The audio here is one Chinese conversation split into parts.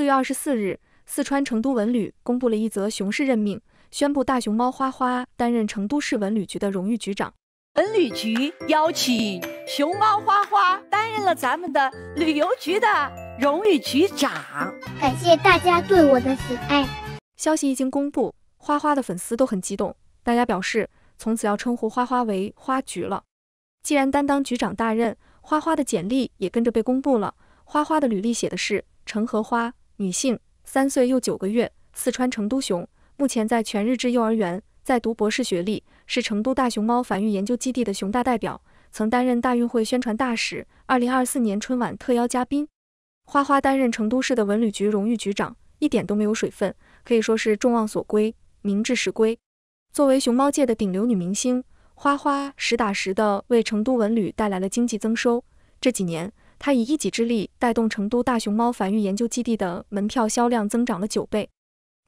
四月二十四日，四川成都文旅公布了一则熊市任命，宣布大熊猫花花担任成都市文旅局的荣誉局长。文旅局邀请熊猫花花担任了咱们的旅游局的荣誉局长，感谢大家对我的喜爱。消息一经公布，花花的粉丝都很激动，大家表示从此要称呼花花为“花局”了。既然担当局长大任，花花的简历也跟着被公布了。花花的履历写的是成荷花。女性，三岁又九个月，四川成都熊，目前在全日制幼儿园，在读博士学历，是成都大熊猫繁育研究基地的熊大代表，曾担任大运会宣传大使，二零二四年春晚特邀嘉宾。花花担任成都市的文旅局荣誉局长，一点都没有水分，可以说是众望所归，名至实归。作为熊猫界的顶流女明星，花花实打实的为成都文旅带来了经济增收。这几年。他以一己之力带动成都大熊猫繁育研究基地的门票销量增长了九倍，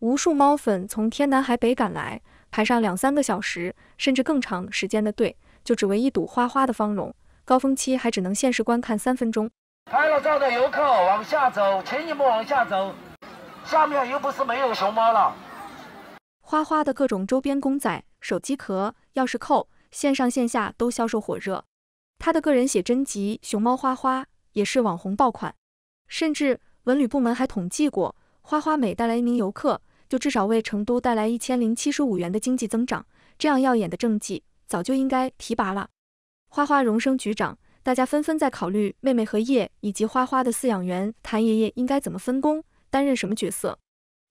无数猫粉从天南海北赶来，排上两三个小时甚至更长时间的队，就只为一睹花花的芳容。高峰期还只能限时观看三分钟。拍了照的游客往下走，请你们往下走，下面又不是没有熊猫了。花花的各种周边公仔、手机壳、钥匙扣，线上线下都销售火热。他的个人写真集《熊猫花花》。也是网红爆款，甚至文旅部门还统计过，花花每带来一名游客，就至少为成都带来一千零七十五元的经济增长。这样耀眼的政绩，早就应该提拔了。花花荣升局长，大家纷纷在考虑妹妹和叶以及花花的饲养员谭爷爷应该怎么分工，担任什么角色。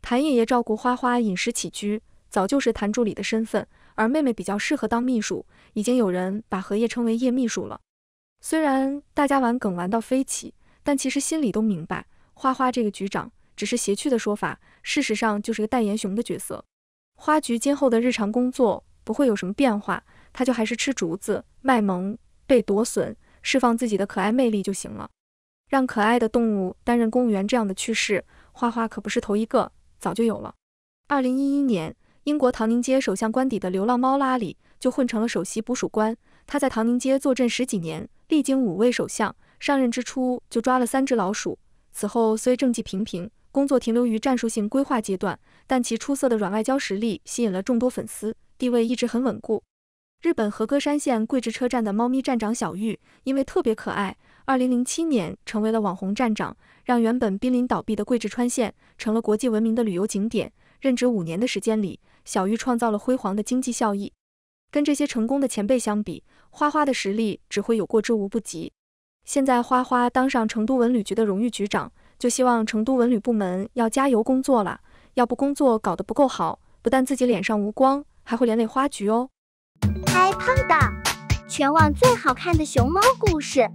谭爷爷照顾花花饮食起居，早就是谭助理的身份，而妹妹比较适合当秘书，已经有人把荷叶称为叶秘书了。虽然大家玩梗玩到飞起，但其实心里都明白，花花这个局长只是邪趣的说法，事实上就是个代言熊的角色。花局今后的日常工作不会有什么变化，他就还是吃竹子、卖萌、被夺笋、释放自己的可爱魅力就行了。让可爱的动物担任公务员这样的趣事，花花可不是头一个，早就有了。二零一一年，英国唐宁街首相官邸的流浪猫拉里就混成了首席捕鼠官，他在唐宁街坐镇十几年。历经五位首相上任之初就抓了三只老鼠，此后虽政绩平平，工作停留于战术性规划阶段，但其出色的软外交实力吸引了众多粉丝，地位一直很稳固。日本和歌山县桂枝车站的猫咪站长小玉，因为特别可爱，二零零七年成为了网红站长，让原本濒临倒闭的桂枝川县成了国际闻名的旅游景点。任职五年的时间里，小玉创造了辉煌的经济效益。跟这些成功的前辈相比，花花的实力只会有过之无不及。现在花花当上成都文旅局的荣誉局长，就希望成都文旅部门要加油工作了。要不工作搞得不够好，不但自己脸上无光，还会连累花局哦。嗨，胖的全网最好看的熊猫故事。